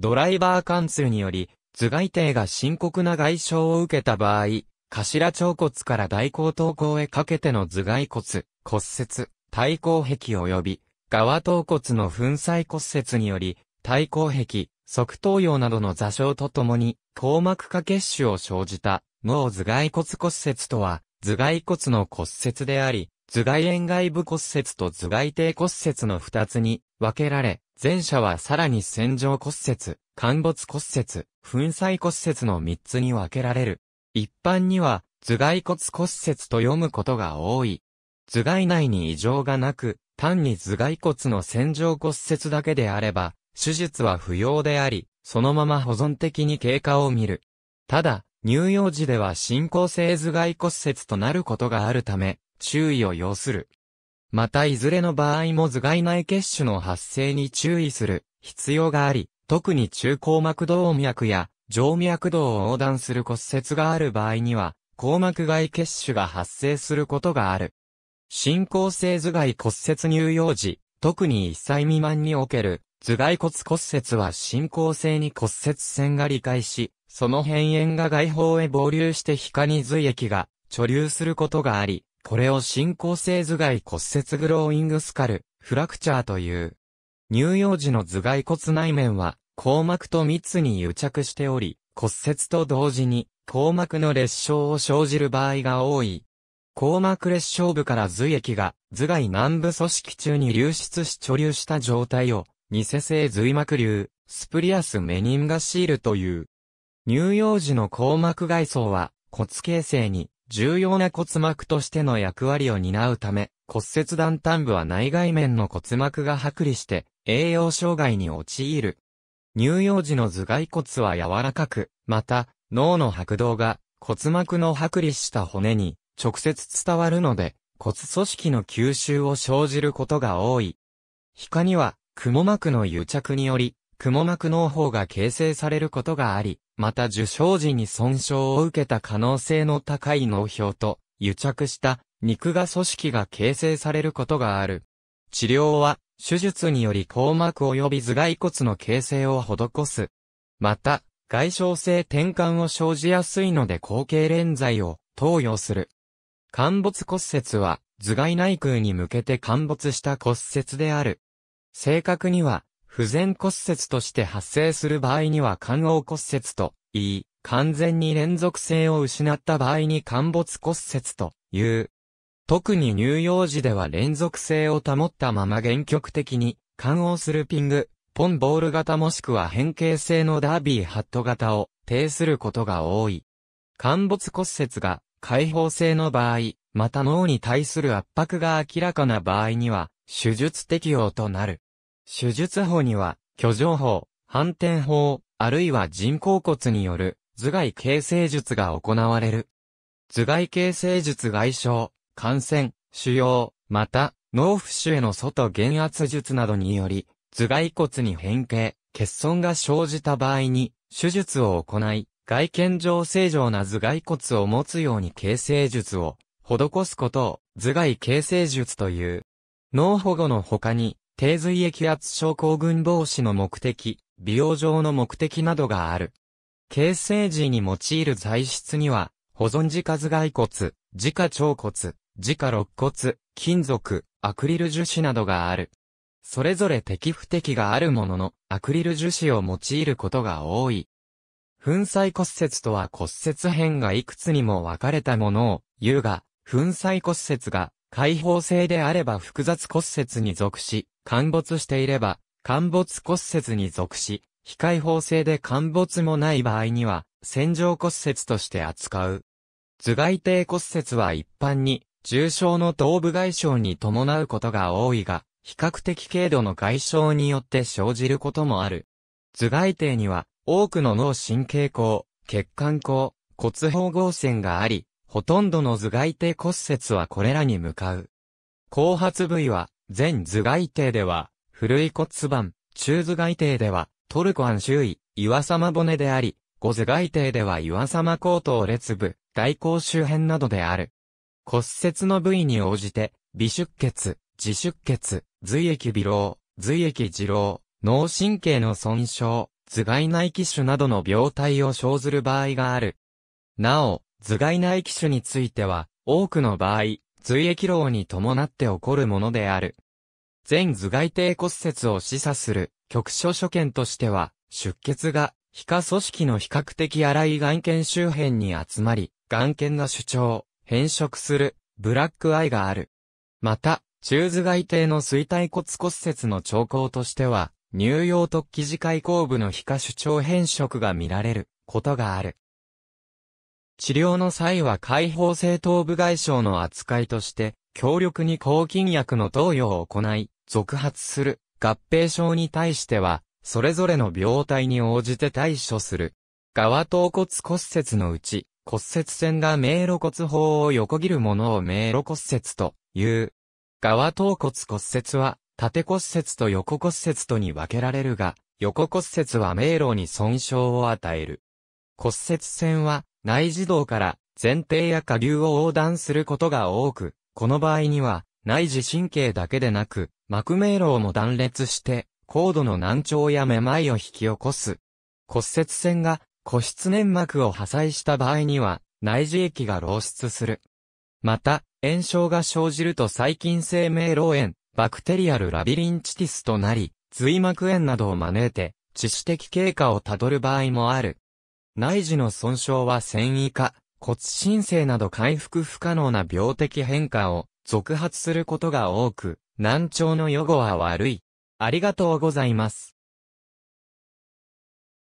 ドライバー貫通により、頭蓋底が深刻な外傷を受けた場合、頭腸骨から大後頭骨へかけての頭蓋骨、骨折、対抗壁及び、側頭骨の粉砕骨折により、対抗壁、側頭葉などの座礁とともに、硬膜下血腫を生じた、脳頭蓋骨骨折とは、頭蓋骨の骨折であり、頭蓋炎外部骨折と頭蓋底骨折の二つに分けられ、前者はさらに洗浄骨折、陥没骨折、粉砕骨折の3つに分けられる。一般には、頭蓋骨骨折と読むことが多い。頭蓋内に異常がなく、単に頭蓋骨の洗浄骨折だけであれば、手術は不要であり、そのまま保存的に経過を見る。ただ、乳幼児では進行性頭蓋骨折となることがあるため、注意を要する。またいずれの場合も頭蓋内血腫の発生に注意する必要があり、特に中硬膜動脈や静脈動を横断する骨折がある場合には、硬膜外血腫が発生することがある。進行性頭蓋骨折乳幼児、特に1歳未満における頭蓋骨骨折は進行性に骨折線が理解し、その辺縁が外方へ暴流して皮下に髄液が貯留することがあり、これを進行性頭蓋骨折グローイングスカル、フラクチャーという。乳幼児の頭蓋骨内面は、硬膜と密に癒着しており、骨折と同時に、硬膜の裂傷を生じる場合が多い。硬膜裂傷部から髄液が頭蓋南部組織中に流出し貯留した状態を、偽性髄膜瘤、スプリアスメニンガシールという。乳幼児の硬膜外装は骨形成に重要な骨膜としての役割を担うため、骨折断端部は内外面の骨膜が剥離して、栄養障害に陥る。乳幼児の頭蓋骨は柔らかく、また、脳の拍動が骨膜の剥離した骨に直接伝わるので、骨組織の吸収を生じることが多い。皮下には、蜘膜の癒着により、蜘膜脳胞が形成されることがあり、また受賞時に損傷を受けた可能性の高い脳表と、癒着した肉芽組織が形成されることがある。治療は、手術により硬膜及び頭蓋骨の形成を施す。また、外傷性転換を生じやすいので後継連剤を投与する。陥没骨折は頭蓋内腔に向けて陥没した骨折である。正確には不全骨折として発生する場合には肝黄骨折と言い、完全に連続性を失った場合に陥没骨折という。特に乳幼児では連続性を保ったまま原曲的に、肝黄スルピング、ポンボール型もしくは変形性のダービーハット型を呈することが多い。陥没骨折が解放性の場合、また脳に対する圧迫が明らかな場合には、手術適用となる。手術法には、巨上法、反転法、あるいは人工骨による頭蓋形成術が行われる。頭蓋形成術外傷、感染、腫瘍、また、脳浮腫への外減圧術などにより、頭蓋骨に変形、欠損が生じた場合に、手術を行い、外見上正常な頭蓋骨を持つように形成術を施すことを頭蓋形成術という。脳保護の他に低髄液圧症候群防止の目的、美容上の目的などがある。形成時に用いる材質には、保存自家頭骨、自家腸骨、自家肋骨、金属、アクリル樹脂などがある。それぞれ適不適があるものの、アクリル樹脂を用いることが多い。粉砕骨折とは骨折片がいくつにも分かれたものを言うが、粉砕骨折が開放性であれば複雑骨折に属し、陥没していれば、陥没骨折に属し、非解放性で陥没もない場合には、線状骨折として扱う。頭蓋底骨折は一般に、重症の頭部外傷に伴うことが多いが、比較的軽度の外傷によって生じることもある。頭蓋底には、多くの脳神経口、血管口、骨縫合線があり、ほとんどの頭蓋底骨折はこれらに向かう。後発部位は、前頭蓋底では、古い骨盤、中頭蓋底では、トルコン周囲、岩様骨であり、五頭蓋底では岩様後頭列部、外交周辺などである。骨折の部位に応じて、微出血、自出血、髄液微老、髄液自老、脳神経の損傷、頭蓋内機種などの病態を生ずる場合がある。なお、頭蓋内機種については、多くの場合、髄液漏に伴って起こるものである。全頭蓋底骨折を示唆する局所所見としては、出血が皮下組織の比較的荒い眼圏周辺に集まり、眼圏が主張、変色する、ブラックアイがある。また、中頭蓋底の衰退骨骨折の兆候としては、乳幼突起時開口部の皮下主張変色が見られることがある。治療の際は解放性頭部外傷の扱いとして、強力に抗菌薬の投与を行い、続発する合併症に対しては、それぞれの病態に応じて対処する。側頭骨骨折のうち、骨折線が迷路骨法を横切るものを迷路骨折という。側頭骨骨折は、縦骨折と横骨折とに分けられるが、横骨折は迷路に損傷を与える。骨折線は、内耳道から前提や下流を横断することが多く、この場合には、内耳神経だけでなく、膜迷路も断裂して、高度の難聴やめまいを引き起こす。骨折線が骨質粘膜を破砕した場合には、内耳液が漏出する。また、炎症が生じると細菌性迷路炎、バクテリアルラビリンチティスとなり、髄膜炎などを招いて、致死的経過をたどる場合もある。内耳の損傷は繊維化、骨神経など回復不可能な病的変化を続発することが多く、難聴の予後は悪い。ありがとうございます。